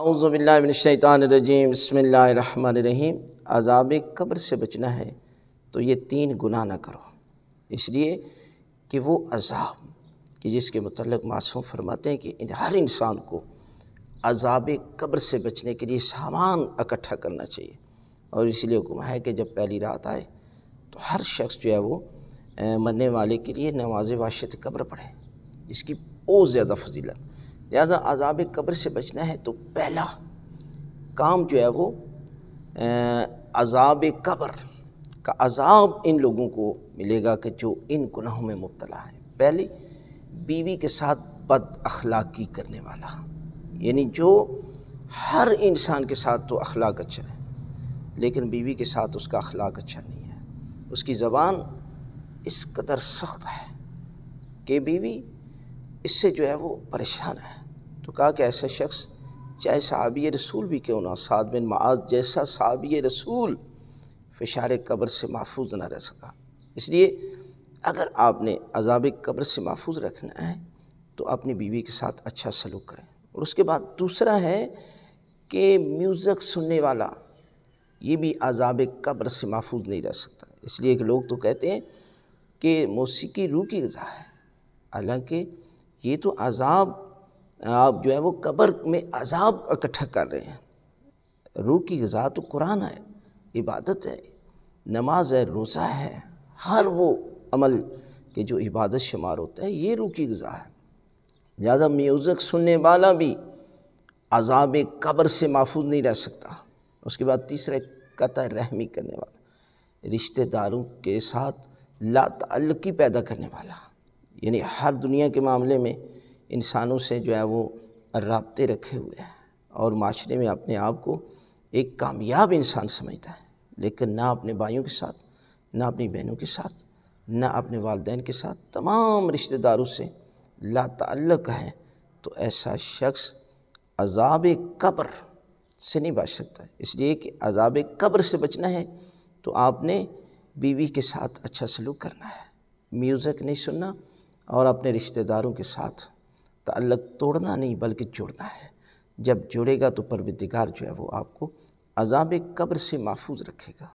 अउज़बिल्लिनशैतानरजीम बसमीम अजाब कब्र से बचना है तो ये तीन गुना ना करो इसलिए कि वो अजाब कि जिसके मतलब मासूम फरमाते हैं कि इन हर इंसान को अजाब कब्र से बचने के लिए सामान इकट्ठा करना चाहिए और इसलिए हुक्म है कि जब पहली रात आए तो हर शख्स जो है वो मरने वाले के लिए नमाज वाशत कब्र पढ़े इसकी बहुत ज़्यादा फजीलत लिहाजा अजाब कब्र से बचना है तो पहला काम जो है वो अजाब कब्र का अजाब इन लोगों को मिलेगा कि जो इन गुनाहों में मुबतला है पहली बीवी के साथ बद अखलाकी करने वाला यानी जो हर इंसान के साथ तो अखलाक अच्छा है लेकिन बीवी के साथ उसका अखलाक अच्छा नहीं है उसकी ज़बान इस कदर सख्त है कि बीवी इससे जो है वो परेशान है तो कहा कि ऐसा शख्स चाहे सहाबी रसूल भी क्यों ना साद बिन माज जैसा सहाबी रसूल फिशार कब्र से महफूज ना रह सका इसलिए अगर आपने अजाब कब्र से महफूज रखना है तो अपनी बीवी के साथ अच्छा सलूक करें और उसके बाद दूसरा है कि म्यूज़िक सुनने वाला ये भी अजाब कब्र से महफूज नहीं रह सकता इसलिए एक लोग तो कहते हैं कि मौसीकी रूह की गज़ा है हालांकि ये तो अजाब आप जो है वो कब्र में अजाब इकट्ठा कर रहे हैं रूह की गज़ा तो कुरान है इबादत है नमाज है रोज़ा है हर वो अमल के जो इबादत शुमार होता है ये रूह की गज़ा है लिहाजा म्यूज़िक सुनने वाला भी अजाब कब्र से महफूज नहीं रह सकता उसके बाद तीसरा कत रहमी करने वाला रिश्तेदारों के साथ लातल्लकी पैदा करने वाला यानी हर दुनिया के मामले में इंसानों से जो है वो रबते रखे हुए हैं और माशरे में अपने आप को एक कामयाब इंसान समझता है लेकिन ना अपने भाइयों के साथ ना अपनी बहनों के साथ ना अपने वालदेन के साथ तमाम रिश्तेदारों से लातल्लक है तो ऐसा शख्स अजाब कब्र से नहीं बच सकता इसलिए कि अजाब कब्र से बचना है तो आपने बीवी के साथ अच्छा सलूक करना है म्यूज़िक नहीं सुनना और अपने रिश्तेदारों के साथ तल्लक तोड़ना नहीं बल्कि जुड़ना है जब जुड़ेगा तो परवदिगार जो है वो आपको अजाब कब्र से महफूज रखेगा